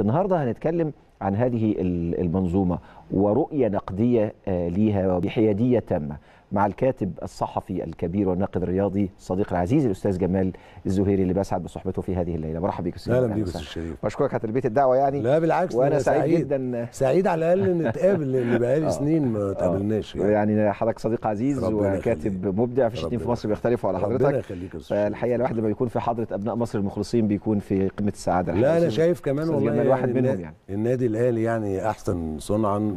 النهارده هنتكلم عن هذه المنظومه ورؤيه نقديه آه، ليها وبحياديه تامه مع الكاتب الصحفي الكبير والناقد الرياضي الصديق العزيز الاستاذ جمال الزهيري اللي بسعد بصحبته في هذه الليله مرحبا بك استاذ اهلا بيك استاذ شريف بشكرك على تلبيه الدعوه يعني لا بالعكس وانا سعيد, سعيد جدا سعيد على الاقل نتقابل اللي بقالي آه. سنين ما آه. تقابلناش يعني, يعني حضرتك صديق عزيز وكاتب مبدع في اثنين في مصر بيختلفوا على حضرتك ربنا يخليك الحقيقه الواحد لما بيكون في حضره ابناء مصر المخلصين بيكون في قمه السعاده لا انا شايف كمان والله واحد منهم يعني النادي الاهلي يعني احسن صنعا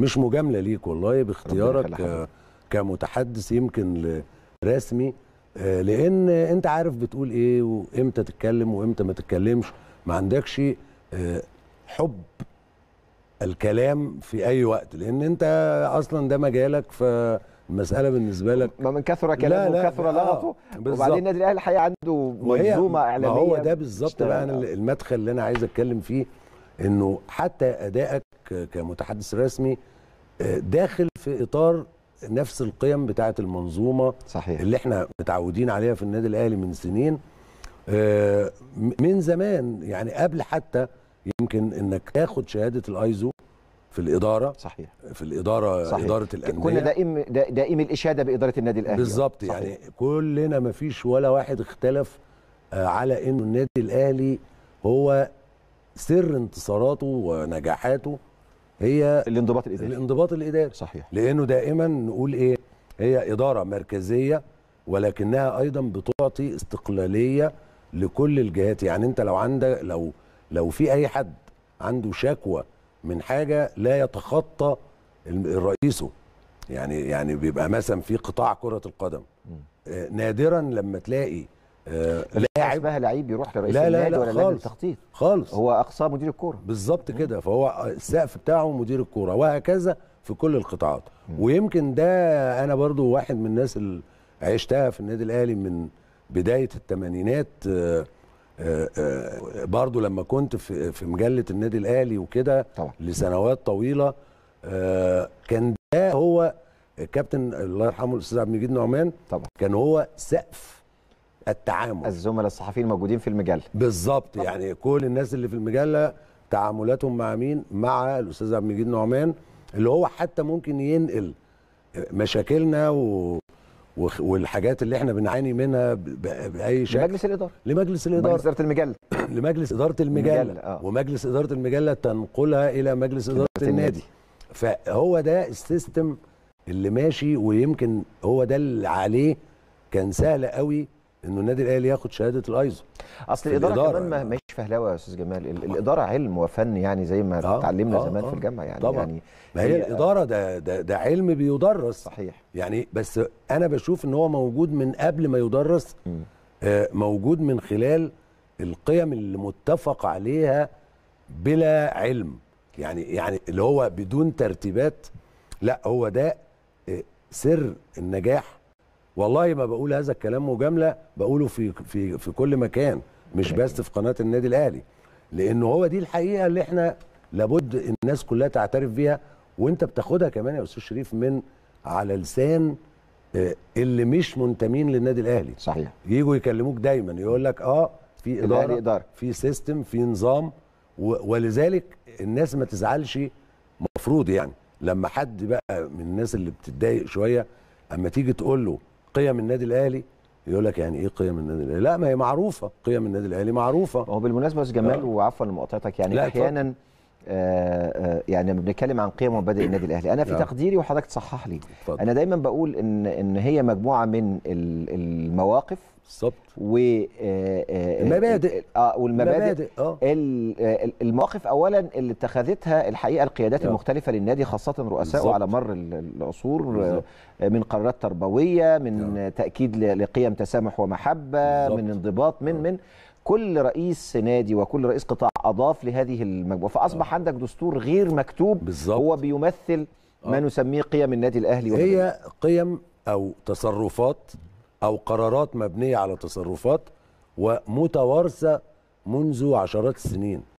مش مجامله ليك والله باختيارك كمتحدث يمكن رسمي آه، لان انت عارف بتقول ايه وامتى تتكلم وامتى ما تتكلمش ما عندكش آه، حب الكلام في اي وقت لان انت اصلا ده مجالك فالمساله بالنسبه لك ما من كثر كلامه وكثر آه، لغطه آه وبعدين النادي الاهلي الحقيقه عنده منظومه اعلاميه ما هو ده بالظبط بقى أنا المدخل اللي انا عايز اتكلم فيه انه حتى ادائك كمتحدث رسمي داخل في اطار نفس القيم بتاعه المنظومه صحيح. اللي احنا متعودين عليها في النادي الاهلي من سنين آه، من زمان يعني قبل حتى يمكن انك تاخد شهاده الايزو في الاداره صحيح في الاداره صحيح. اداره الانديه كنا دائم دائم الاشاده باداره النادي الاهلي بالظبط يعني كلنا ما فيش ولا واحد اختلف آه، على انه النادي الاهلي هو سر انتصاراته ونجاحاته هي الانضباط الاداري الانضباط الاداري صحيح لانه دائما نقول ايه هي اداره مركزيه ولكنها ايضا بتعطي استقلاليه لكل الجهات يعني انت لو عندك لو لو في اي حد عنده شكوى من حاجه لا يتخطى رئيسه يعني يعني بيبقى مثلا في قطاع كره القدم آه، نادرا لما تلاقي آه، لاعب بقى لعيب يروح لرئيس النادي لا لا ولا خالص التخطيط خالص هو اقصى مدير الكوره بالظبط كده فهو السقف بتاعه مدير الكوره وهكذا في كل القطاعات ويمكن ده انا برضو واحد من الناس اللي عشتها في النادي الاهلي من بدايه الثمانينات آه، آه، برضو لما كنت في في مجله النادي الاهلي وكده لسنوات طويله كان ده هو كابتن الله يرحمه الاستاذ عبد المجيد نعمان طبعا كان هو سقف التعامل الزملاء الصحفيين الموجودين في المجله بالظبط يعني كل الناس اللي في المجله تعاملاتهم مع مين مع الاستاذ عبد المجيد نعمان اللي هو حتى ممكن ينقل مشاكلنا و... والحاجات اللي احنا بنعاني منها باي شكل لمجلس الاداره لمجلس الاداره مجلس اداره المجله لمجلس اداره المجله, المجلة آه. ومجلس اداره المجله تنقلها الى مجلس اداره النادي. النادي فهو ده السيستم اللي ماشي ويمكن هو ده اللي عليه كان سهل قوي انه النادي الاهلي ياخد شهاده الايزو اصل الاداره, الإدارة كمان يعني. مش فهلاوه يا استاذ جمال الاداره علم وفن يعني زي ما آه اتعلمنا آه زمان آه في الجامعه يعني طبعا يعني ما هي الاداره ده, ده ده علم بيدرس صحيح يعني بس انا بشوف ان هو موجود من قبل ما يدرس آه موجود من خلال القيم اللي متفق عليها بلا علم يعني يعني اللي هو بدون ترتيبات لا هو ده آه، سر النجاح والله ما بقول هذا الكلام مجامله بقوله في في في كل مكان مش بس في قناه النادي الاهلي لانه هو دي الحقيقه اللي احنا لابد الناس كلها تعترف بيها وانت بتاخدها كمان يا استاذ شريف من على لسان آه، اللي مش منتمين للنادي الاهلي صحيح يجوا يكلموك دايما يقول لك اه في اداره اداره في سيستم في نظام ولذلك الناس ما تزعلش مفروض يعني لما حد بقى من الناس اللي بتتضايق شويه اما تيجي تقول له قيم النادي الاهلي يقول لك يعني ايه قيم النادي الاهلي لا ما هي معروفه قيم النادي الاهلي معروفه هو بالمناسبه يا جمال آه. وعفوا لمقاطعتك يعني احيانا آه، آه، يعني لما بنتكلم عن قيم ومبادئ النادي الاهلي انا في نعم. تقديري وحضرتك تصحح لي انا دايما بقول ان ان هي مجموعه من المواقف بالظبط و آه، المبادئ اه والمبادئ المواقف اولا اللي اتخذتها الحقيقه القيادات نعم. المختلفه للنادي خاصه رؤسائه على مر العصور من قرارات تربويه من نعم. تاكيد لقيم تسامح ومحبه بالزبط. من انضباط من من كل رئيس نادي وكل رئيس قطاع اضاف لهذه المجموعه فاصبح آه. عندك دستور غير مكتوب بالزبط. هو بيمثل آه. ما نسميه قيم النادي الاهلي هي قيم او تصرفات او قرارات مبنيه على تصرفات ومتوارثه منذ عشرات السنين